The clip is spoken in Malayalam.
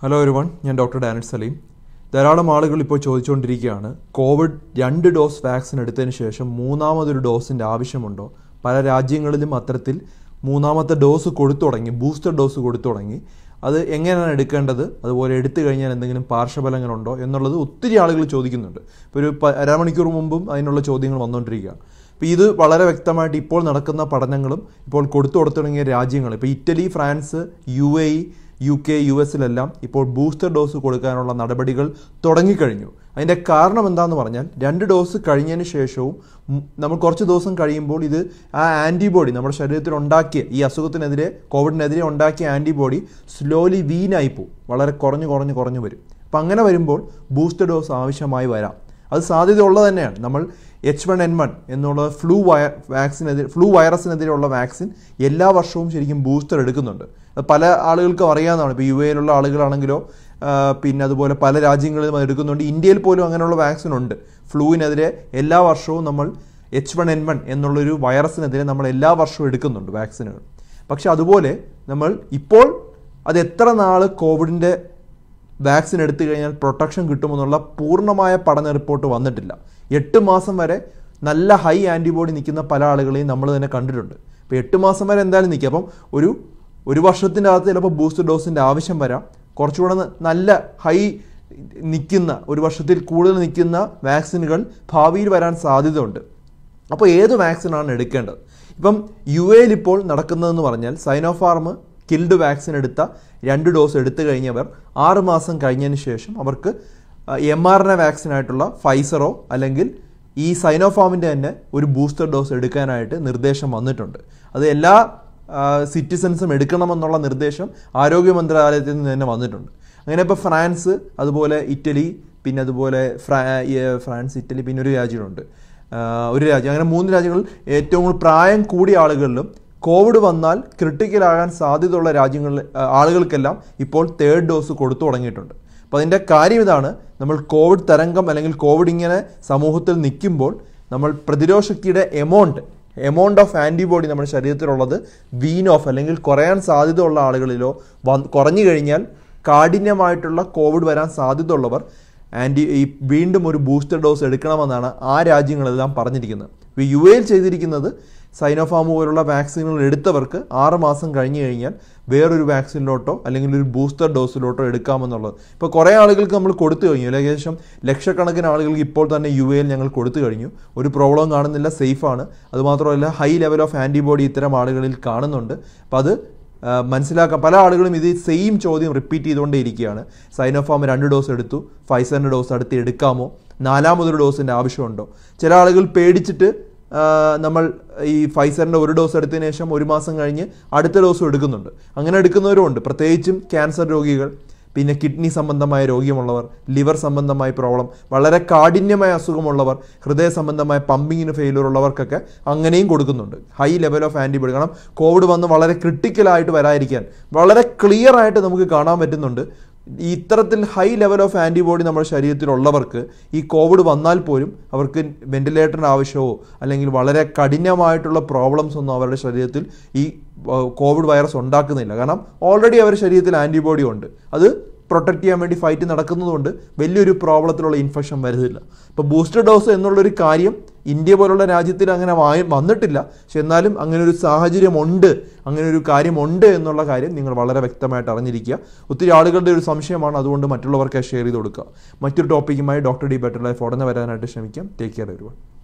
ഹലോ ഒരുവൺ ഞാൻ ഡോക്ടർ ഡാനിഡ് സലീം ധാരാളം ആളുകൾ ഇപ്പോൾ ചോദിച്ചുകൊണ്ടിരിക്കുകയാണ് കോവിഡ് രണ്ട് ഡോസ് വാക്സിൻ എടുത്തതിന് ശേഷം മൂന്നാമതൊരു ഡോസിൻ്റെ ആവശ്യമുണ്ടോ പല രാജ്യങ്ങളിലും അത്തരത്തിൽ മൂന്നാമത്തെ ഡോസ് കൊടുത്തു തുടങ്ങി ബൂസ്റ്റർ ഡോസ് കൊടുത്തു തുടങ്ങി അത് എങ്ങനെയാണ് എടുക്കേണ്ടത് അതുപോലെ എടുത്തു കഴിഞ്ഞാൽ എന്തെങ്കിലും പാർശ്വഫലങ്ങളുണ്ടോ എന്നുള്ളത് ഒത്തിരി ആളുകൾ ചോദിക്കുന്നുണ്ട് ഇപ്പോൾ ഒരു അരമണിക്കൂർ മുമ്പും അതിനുള്ള ചോദ്യങ്ങൾ വന്നുകൊണ്ടിരിക്കുകയാണ് അപ്പോൾ ഇത് വളരെ വ്യക്തമായിട്ട് ഇപ്പോൾ നടക്കുന്ന പഠനങ്ങളും ഇപ്പോൾ കൊടുത്തു കൊടുത്തു തുടങ്ങിയ രാജ്യങ്ങൾ ഇപ്പോൾ Italy France U A U K U എസിലെല്ലാം ഇപ്പോൾ ബൂസ്റ്റർ ഡോസ് കൊടുക്കാനുള്ള നടപടികൾ തുടങ്ങിക്കഴിഞ്ഞു അതിൻ്റെ കാരണം എന്താണെന്ന് പറഞ്ഞാൽ രണ്ട് ഡോസ് കഴിഞ്ഞതിന് ശേഷവും നമ്മൾ കുറച്ച് ദിവസം കഴിയുമ്പോൾ ഇത് ആ ആൻറ്റിബോഡി നമ്മുടെ ശരീരത്തിൽ ഉണ്ടാക്കിയ ഈ അസുഖത്തിനെതിരെ കോവിഡിനെതിരെ ഉണ്ടാക്കിയ ആൻറ്റിബോഡി സ്ലോലി വീനായി പോവും വളരെ കുറഞ്ഞു കുറഞ്ഞു കുറഞ്ഞു വരും അപ്പം അങ്ങനെ വരുമ്പോൾ ബൂസ്റ്റർ ഡോസ് ആവശ്യമായി വരാം അത് സാധ്യതയുള്ളത് തന്നെയാണ് നമ്മൾ എച്ച് വൺ എൻ വൺ എന്നുള്ള ഫ്ലൂ വയ വാക്സിനെതിരെ ഫ്ലൂ വൈറസിനെതിരെയുള്ള വാക്സിൻ എല്ലാ വർഷവും ശരിക്കും ബൂസ്റ്റർ എടുക്കുന്നുണ്ട് പല ആളുകൾക്കും അറിയാവുന്നതാണ് ഇപ്പോൾ യു എയിലുള്ള ആളുകളാണെങ്കിലോ പിന്നെ അതുപോലെ പല രാജ്യങ്ങളിലും അത് എടുക്കുന്നുണ്ട് ഇന്ത്യയിൽ പോലും അങ്ങനെയുള്ള വാക്സിൻ ഉണ്ട് ഫ്ലൂവിനെതിരെ എല്ലാ വർഷവും നമ്മൾ എച്ച് വൺ എൻ വൺ എന്നുള്ളൊരു വൈറസിനെതിരെ നമ്മൾ എല്ലാ വർഷവും എടുക്കുന്നുണ്ട് വാക്സിനുകൾ പക്ഷെ അതുപോലെ നമ്മൾ ഇപ്പോൾ അത് എത്ര നാൾ കോവിഡിൻ്റെ വാക്സിൻ എടുത്തു കഴിഞ്ഞാൽ പ്രൊട്ടക്ഷൻ കിട്ടുമെന്നുള്ള പൂർണ്ണമായ പഠന റിപ്പോർട്ട് വന്നിട്ടില്ല എട്ട് മാസം വരെ നല്ല ഹൈ ആൻറ്റിബോഡി നിൽക്കുന്ന പല ആളുകളെയും നമ്മൾ തന്നെ കണ്ടിട്ടുണ്ട് ഇപ്പോൾ എട്ട് മാസം വരെ എന്തായാലും നിൽക്കും അപ്പം ഒരു ഒരു വർഷത്തിൻ്റെ അകത്ത് ചിലപ്പോൾ ബൂസ്റ്റർ ഡോസിൻ്റെ ആവശ്യം വരാം കുറച്ചുകൂടെ നല്ല ഹൈ നിൽക്കുന്ന ഒരു വർഷത്തിൽ കൂടുതൽ നിൽക്കുന്ന വാക്സിനുകൾ ഭാവിയിൽ വരാൻ സാധ്യതയുണ്ട് അപ്പോൾ ഏത് വാക്സിനാണ് എടുക്കേണ്ടത് ഇപ്പം യു എയിൽ ഇപ്പോൾ നടക്കുന്നതെന്ന് പറഞ്ഞാൽ സൈനോഫാർമ് കിൽഡ് വാക്സിൻ എടുത്ത രണ്ട് ഡോസ് എടുത്തു കഴിഞ്ഞവർ ആറുമാസം മാസം കഴിഞ്ഞതിന് ശേഷം അവർക്ക് എം ആർ എൻ എ വാക്സിനായിട്ടുള്ള ഫൈസറോ അല്ലെങ്കിൽ ഈ സൈനോഫാമിൻ്റെ തന്നെ ഒരു ബൂസ്റ്റർ ഡോസ് എടുക്കാനായിട്ട് നിർദ്ദേശം വന്നിട്ടുണ്ട് അത് എല്ലാ സിറ്റിസൺസും എടുക്കണമെന്നുള്ള നിർദ്ദേശം ആരോഗ്യ മന്ത്രാലയത്തിൽ നിന്ന് തന്നെ വന്നിട്ടുണ്ട് അങ്ങനെ ഇപ്പോൾ ഫ്രാൻസ് അതുപോലെ ഇറ്റലി പിന്നെ അതുപോലെ ഫ്രാൻസ് ഇറ്റലി പിന്നെ ഒരു രാജ്യമുണ്ട് ഒരു രാജ്യം അങ്ങനെ മൂന്ന് രാജ്യങ്ങളിൽ ഏറ്റവും കൂടുതൽ പ്രായം കൂടിയ ആളുകളിലും കോവിഡ് വന്നാൽ ക്രിട്ടിക്കൽ ക്രിട്ടിക്കലാകാൻ സാധ്യതയുള്ള രാജ്യങ്ങളിൽ ആളുകൾക്കെല്ലാം ഇപ്പോൾ തേർഡ് ഡോസ് കൊടുത്തു തുടങ്ങിയിട്ടുണ്ട് അപ്പോൾ അതിൻ്റെ കാര്യം ഇതാണ് നമ്മൾ കോവിഡ് തരംഗം അല്ലെങ്കിൽ കോവിഡ് ഇങ്ങനെ സമൂഹത്തിൽ നിൽക്കുമ്പോൾ നമ്മൾ പ്രതിരോധശക്തിയുടെ എമൗണ്ട് എമൗണ്ട് ഓഫ് ആൻറ്റിബോഡി നമ്മുടെ ശരീരത്തിലുള്ളത് വീൻ ഓഫ് അല്ലെങ്കിൽ കുറയാൻ സാധ്യതയുള്ള ആളുകളിലോ വ കുറഞ്ഞു കഴിഞ്ഞാൽ കാഠിന്യമായിട്ടുള്ള കോവിഡ് വരാൻ സാധ്യതയുള്ളവർ ആൻറ്റി ഈ വീണ്ടും ഒരു ബൂസ്റ്റർ ഡോസ് എടുക്കണമെന്നാണ് ആ രാജ്യങ്ങളെല്ലാം പറഞ്ഞിരിക്കുന്നത് യു എയിൽ ചെയ്തിരിക്കുന്നത് സൈനോഫാം പോലുള്ള വാക്സിനുകൾ എടുത്തവർക്ക് ആറുമാസം കഴിഞ്ഞ് കഴിഞ്ഞാൽ വേറൊരു വാക്സിനിലോട്ടോ അല്ലെങ്കിൽ ഒരു ബൂസ്റ്റർ ഡോസിലോട്ടോ എടുക്കാമെന്നുള്ളത് ഇപ്പോൾ കുറേ ആളുകൾക്ക് നമ്മൾ കൊടുത്തു കഴിഞ്ഞു ഏകദേശം ലക്ഷക്കണക്കിന് ആളുകൾക്ക് ഇപ്പോൾ തന്നെ യു എയിൽ ഞങ്ങൾ കൊടുത്തു കഴിഞ്ഞു ഒരു പ്രോബ്ലം കാണുന്നില്ല സേഫാണ് അതുമാത്രമല്ല ഹൈ ലെവൽ ഓഫ് ആൻറ്റിബോഡി ഇത്തരം ആളുകളിൽ കാണുന്നുണ്ട് അപ്പോൾ അത് മനസ്സിലാക്കാം പല ആളുകളും ഇത് സെയിം ചോദ്യം റിപ്പീറ്റ് ചെയ്തുകൊണ്ടേ ഇരിക്കുകയാണ് സൈനോഫാം രണ്ട് ഡോസ് എടുത്തു ഫൈസറിൻ്റെ ഡോസ് അടുത്ത് എടുക്കാമോ നാലാമതൊരു ഡോസിൻ്റെ ആവശ്യമുണ്ടോ ചില ആളുകൾ പേടിച്ചിട്ട് നമ്മൾ ഈ ഫൈസറിൻ്റെ ഒരു ഡോസ് എടുത്തതിന് ശേഷം ഒരു മാസം കഴിഞ്ഞ് അടുത്ത ഡോസും എടുക്കുന്നുണ്ട് അങ്ങനെ എടുക്കുന്നവരും ഉണ്ട് പ്രത്യേകിച്ചും ക്യാൻസർ രോഗികൾ പിന്നെ കിഡ്നി സംബന്ധമായ രോഗ്യമുള്ളവർ ലിവർ സംബന്ധമായ പ്രോബ്ലം വളരെ കാഠിന്യമായ അസുഖമുള്ളവർ ഹൃദയ സംബന്ധമായ പമ്പിങ്ങിന് ഫെയിലിയർ ഉള്ളവർക്കൊക്കെ അങ്ങനെയും കൊടുക്കുന്നുണ്ട് ഹൈ ലെവൽ ഓഫ് ആൻറ്റിബോഡി കാരണം കോവിഡ് വന്ന് വളരെ ക്രിട്ടിക്കലായിട്ട് വരാതിരിക്കാൻ വളരെ ക്ലിയർ ആയിട്ട് നമുക്ക് കാണാൻ പറ്റുന്നുണ്ട് ഇത്തരത്തിൽ ഹൈ ലെവൽ ഓഫ് ആൻറ്റിബോഡി നമ്മുടെ ശരീരത്തിലുള്ളവർക്ക് ഈ കോവിഡ് വന്നാൽ പോലും അവർക്ക് വെന്റിലേറ്ററിൻ്റെ ആവശ്യമോ അല്ലെങ്കിൽ വളരെ കഠിനമായിട്ടുള്ള പ്രോബ്ലംസ് ഒന്നും അവരുടെ ശരീരത്തിൽ ഈ കോവിഡ് വൈറസ് ഉണ്ടാക്കുന്നില്ല കാരണം ഓൾറെഡി അവരുടെ ശരീരത്തിൽ ആൻറ്റിബോഡി ഉണ്ട് അത് പ്രൊട്ടക്റ്റ് ചെയ്യാൻ വേണ്ടി ഫൈറ്റ് നടക്കുന്നതുകൊണ്ട് വലിയൊരു പ്രോബ്ലത്തിലുള്ള ഇൻഫെക്ഷൻ വരുന്നില്ല ഇപ്പോൾ ബൂസ്റ്റർ ഡോസ് എന്നുള്ളൊരു കാര്യം ഇന്ത്യ പോലുള്ള രാജ്യത്തിൽ അങ്ങനെ വന്നിട്ടില്ല പക്ഷെ എന്നാലും അങ്ങനെ ഒരു സാഹചര്യമുണ്ട് അങ്ങനെ ഒരു കാര്യമുണ്ട് എന്നുള്ള കാര്യം നിങ്ങൾ വളരെ വ്യക്തമായിട്ട് അറിഞ്ഞിരിക്കുക ഒത്തിരി ആളുകളുടെ ഒരു സംശയമാണ് അതുകൊണ്ട് മറ്റുള്ളവർക്ക് ഷെയർ ചെയ്ത് കൊടുക്കുക മറ്റൊരു ടോപ്പിക്കുമായി ഡോക്ടർ ഡി ബെറ്റർ ലൈഫ് ഉടനെ വരാനായിട്ട് ശ്രമിക്കാം ടേക്ക് കെയർ ഒരുപാട്